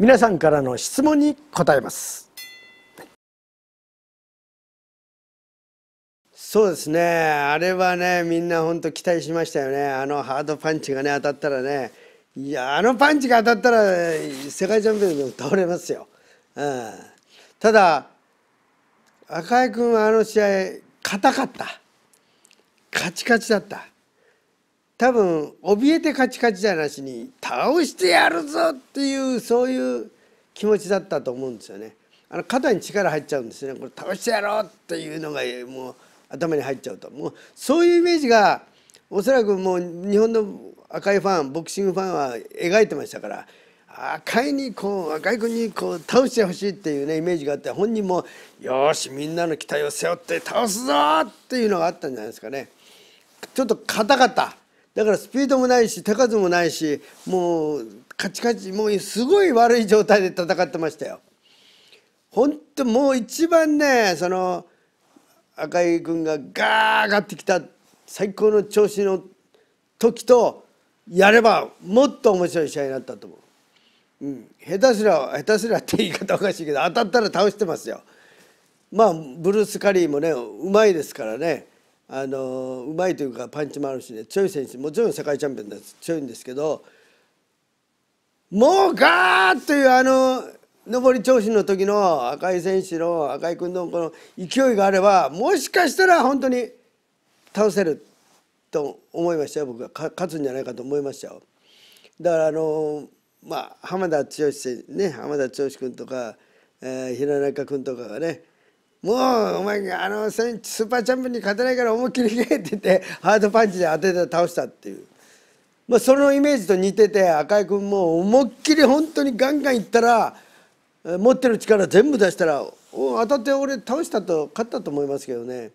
皆さんからの質問に答えますそうですねあれはねみんな本当期待しましたよねあのハードパンチがね当たったらねいやあのパンチが当たったら世界チャンピオンでも倒れますよ、うん、ただ赤井君はあの試合硬かったカチカチだった多分怯えてカチカチじゃなしに倒してやるぞっていうそういう気持ちだったと思うんですよね。あの肩に力入っちゃうんですねこれ倒してやろうっていうのがもう頭に入っちゃうともうそういうイメージがおそらくもう日本の赤いファンボクシングファンは描いてましたから赤いにこう赤い君にこう倒してほしいっていうねイメージがあって本人もよしみんなの期待を背負って倒すぞっていうのがあったんじゃないですかね。ちょっと硬かっただからスピードもないし手数もないしもうカチカチもうすごい悪い状態で戦ってましたよ。本当もう一番ねその赤井君がガー上がってきた最高の調子の時とやればもっと面白い試合になったと思う。うん、下手すら下手すらって言い方おかしいけど当たったら倒してますよ。まあブルース・カリーもねうまいですからね。あのうまいというかパンチもあるしね強い選手もちろん世界チャンピオンです強いんですけどもうガーッというあの上り調子の時の赤井選手の赤井君のこの勢いがあればもしかしたら本当に倒せると思いましたよ僕は勝つんじゃないかと思いましたよ。だからあのまあ浜田剛ね浜田剛君とか、えー、平中君とかがねもうお前あのスーパーチャンピオンに勝てないから思いっきりいけって言ってハードパンチで当てて倒したっていう、まあ、そのイメージと似てて赤井君も思いっきり本当にガンガンいったら持ってる力全部出したら当たって俺倒したと勝ったと思いますけどね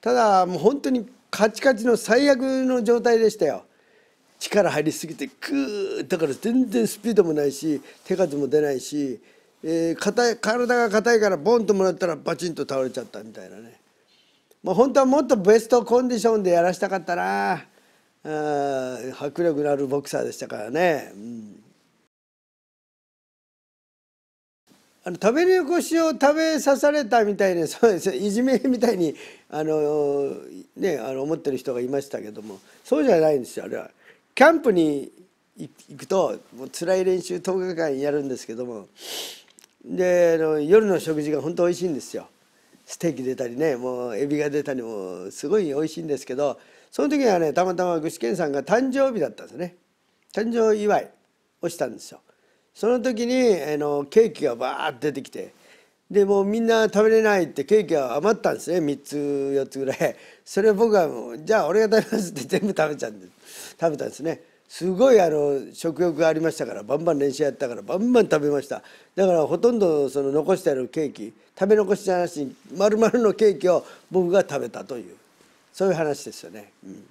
ただもう本当にカチカチの最悪の状態でしたよ力入りすぎてクーだから全然スピードもないし手数も出ないしえー、硬い体が硬いからボンともらったらバチンと倒れちゃったみたいなねまあ本当はもっとベストコンディションでやらしたかったなあ迫力のあるボクサーでしたからね、うん、あの食べ残しを食べさされたみたいにそうですいじめみたいにあの、ね、あの思ってる人がいましたけどもそうじゃないんですよあれは。キャンプに行くともう辛い練習10日間やるんですけどもであの夜の食事が本当美味しいんですよステーキ出たりねもうエビが出たりもすごい美味しいんですけどその時はねたまたま具志堅さんが誕生日だったんですね誕生祝いをしたんですよその時にあのケーキがバーッ出てきてでもうみんな食べれないってケーキが余ったんですね3つ4つぐらいそれを僕はもう「じゃあ俺が食べます」って全部食べちゃうんです食べたんですねすごいあの食欲がありましたからバンバン練習やったからバンバン食べましただからほとんどその残してあるケーキ食べ残しじゃなしに丸々のケーキを僕が食べたというそういう話ですよね、うん、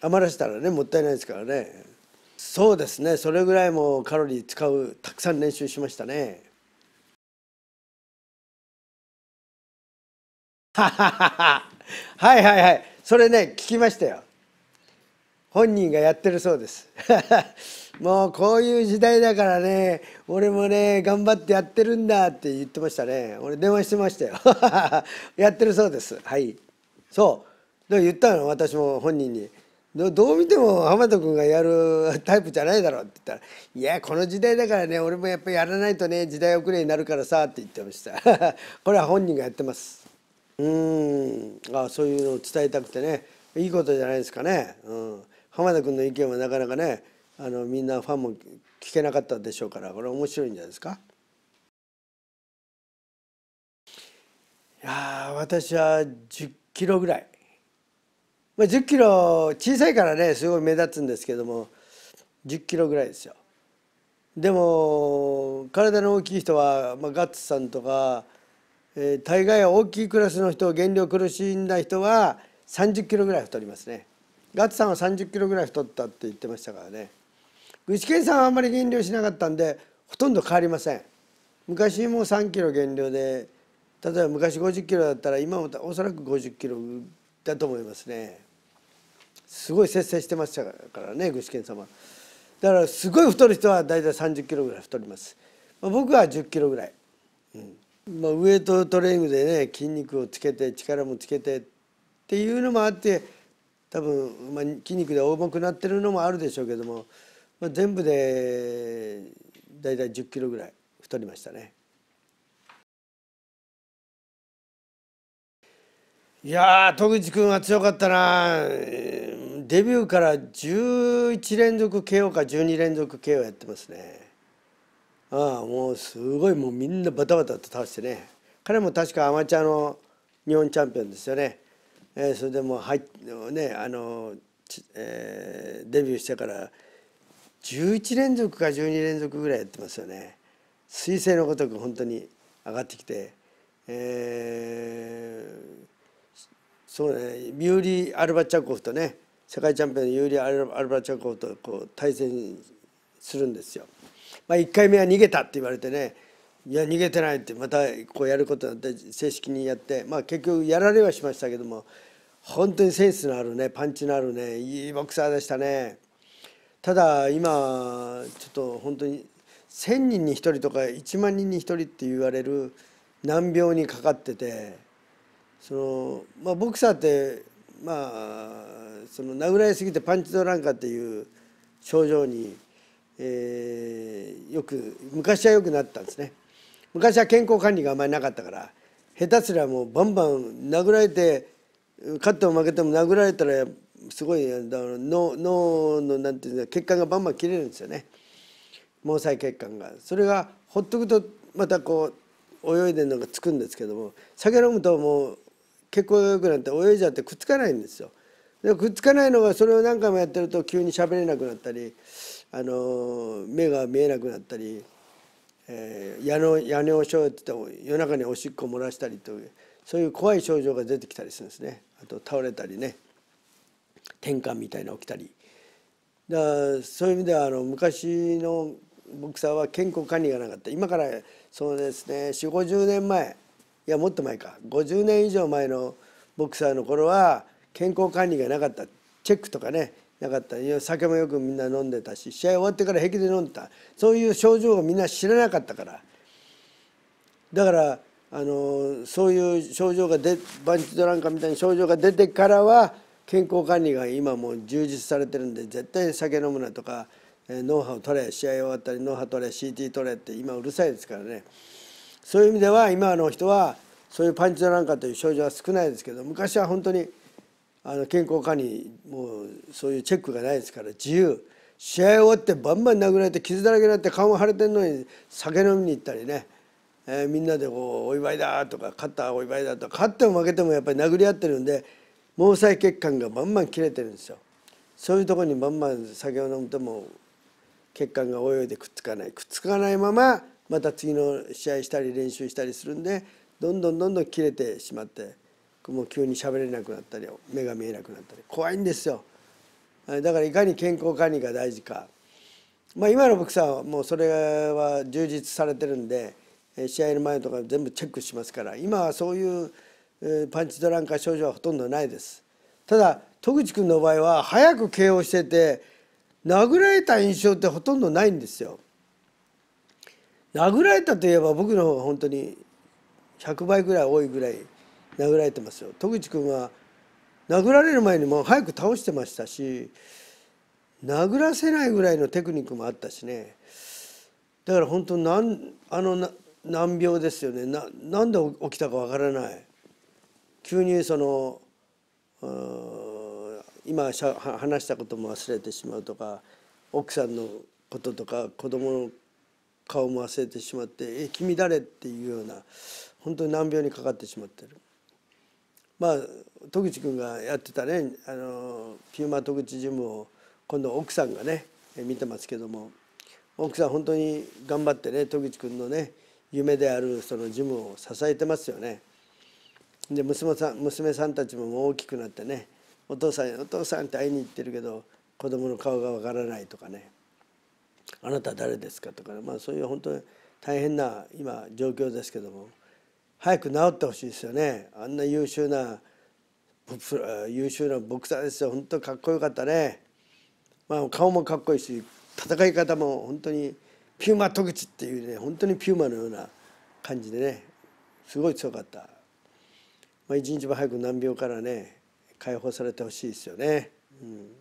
余らせたらねもったいないですからねそうですねそれぐらいもカロリー使うたくさん練習しましたねはいはいはいそれね聞きましたよ本人がやってるそうです もうこういう時代だからね俺もね頑張ってやってるんだって言ってましたね俺電話してましたよ やってるそうですはいそうで言ったの私も本人にどう見ても浜田君がやる タイプじゃないだろうって言ったら「いやこの時代だからね俺もやっぱりやらないとね時代遅れになるからさ」って言ってましたこれは本人がやってますうんあそういうのを伝えたくてねいいことじゃないですかねうん浜田君の意見はなかなかねあのみんなファンも聞けなかったでしょうからこれ面白いんじゃないですか。いや私は10キロぐらい、まあ、10キロ小さいからねすごい目立つんですけども10キロぐらいですよ。でも体の大きい人は、まあ、ガッツさんとか、えー、大概大きいクラスの人減量苦しんだ人は30キロぐらい太りますね。ガッツさんは3 0キロぐらい太ったって言ってましたからね具志堅さんはあんまり減量しなかったんでほとんど変わりません昔も3キロ減量で例えば昔50キロだったら今もおそらく50キロだと思いますねすごい節制してましたからね具志堅様だからすごい太る人は大体3 0キロぐらい太ります、まあ、僕は1 0キロぐらい、うんまあ、ウエイトトレーニングでね筋肉をつけて力もつけてっていうのもあって多分、まあ、筋肉で重くなってるのもあるでしょうけども、まあ、全部でだいたい1 0キロぐらい太りましたね。いや戸口君は強かったなデビューから11連続 KO か12連続 KO やってますねああもうすごいもうみんなバタバタと倒してね彼も確かアマチュアの日本チャンピオンですよねえー、それでもう入ねあの、えー、デビューしてから11連続か12連続ぐらいやってますよね。彗星のごとく本当に上がってきて、えー、そうねユーリ・アルバチャコフとね世界チャンピオンのユーリ・アルバチャコフとこう対戦するんですよ。まあ、1回目は逃げたって言われてねいや逃げてないってまたこうやることになって正式にやってまあ結局やられはしましたけども本当にセンスのあるねパンチのあるねいいボクサーでしたねただ今ちょっと本当に1,000人に1人とか1万人に1人って言われる難病にかかっててその、まあ、ボクサーってまあその殴られすぎてパンチドランカっていう症状に、えー、よく昔はよくなったんですね。昔は健康管理があまりなかったから下手すりゃもうバンバン殴られて勝っても負けても殴られたらすごい脳脳のなんていう血管がバンバン切れるんですよね毛細血管が。それがほっとくとまたこう泳いでるのがつくんですけども酒飲むともう血行が良くなって泳いじゃってくっつかないんですよ。でくっつかないのがそれを何回もやってると急に喋れなくなったり、あの目が見えなくなったり、えー、夜尿夜尿症って言って夜中におしっこ漏らしたりという。そういう怖い症状が出てきたりするんですねあと倒れたりね転換みたいな起きたりだからそういう意味ではあの昔のボクサーは健康管理がなかった今からそうですね4 5 0年前いやもっと前か50年以上前のボクサーの頃は健康管理がなかったチェックとかねなかった酒もよくみんな飲んでたし試合終わってから平気で飲んでたそういう症状をみんな知らなかったからだからあのそういう症状がでバンチドランかみたいな症状が出てからは健康管理が今もう充実されてるんで絶対酒飲むなとか脳波を取れ試合終わったり脳波取れ CT 取れって今うるさいですからねそういう意味では今の人はそういうパンチドランかという症状は少ないですけど昔は本当にあの健康管理もうそういうチェックがないですから自由試合終わってバンバン殴られて傷だらけになって顔も腫れてるのに酒飲みに行ったりねえー、みんなでこうお祝いだとか勝ったお祝いだとか勝っても負けてもやっぱり殴り合ってるんで毛細血管がバンバン切れてるんですよ。そういうとこにバンバン酒を飲むとも血管が泳いでくっつかないくっつかないまままた次の試合したり練習したりするんでどんどんどんどん切れてしまってもう急に喋れなくなったり目が見えなくなったり怖いんですよ。だからいかに健康管理が大事か。まあ、今の僕さんはもうそれは充実されてるんで。試合の前とか全部チェックしますから今はそういうパンチドランカ症状はほとんどないですただ戸口君の場合は早く KO してて殴られた印象ってほとんどないんですよ殴られたといえば僕の方が本当に100倍ぐらい多いぐらい殴られてますよ戸口君は殴られる前にも早く倒してましたし殴らせないぐらいのテクニックもあったしねだから本当なんあの難病ですよねななんで起きたかわからない急にその今しゃ話したことも忘れてしまうとか奥さんのこととか子供の顔も忘れてしまって「え君誰?」っていうような本当に難病にかかってしまってる。まあ戸口君がやってたねあのピューマ戸口ジムを今度奥さんがね見てますけども奥さん本当に頑張ってね戸口君のね夢であるそのジムを支えてますよね。で娘さん娘さんたちも大きくなってねお父さんお父さんって会いに行ってるけど子供の顔がわからないとかねあなた誰ですかとか、ね、まあ、そういう本当に大変な今状況ですけども早く治ってほしいですよねあんな優秀な優秀なボクサーですよ本当かっこよかったね、まあ、顔もかっこいいし戦い方も本当にピューマ戸口っていうね本当にピューマのような感じでねすごい強かった、まあ、一日も早く難病からね解放されてほしいですよね。うん